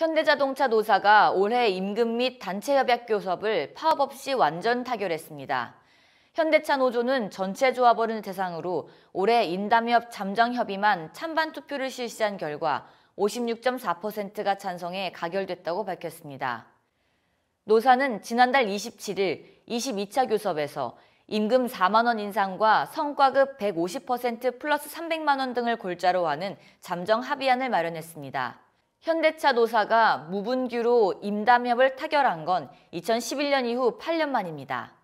현대자동차 노사가 올해 임금 및 단체협약 교섭을 파업 없이 완전 타결했습니다. 현대차 노조는 전체 조합원을 대상으로 올해 인담협 잠정협의만 찬반 투표를 실시한 결과 56.4%가 찬성해 가결됐다고 밝혔습니다. 노사는 지난달 27일 22차 교섭에서 임금 4만 원 인상과 성과급 150% 플러스 300만 원 등을 골자로 하는 잠정 합의안을 마련했습니다. 현대차 노사가 무분규로 임담협을 타결한 건 2011년 이후 8년 만입니다.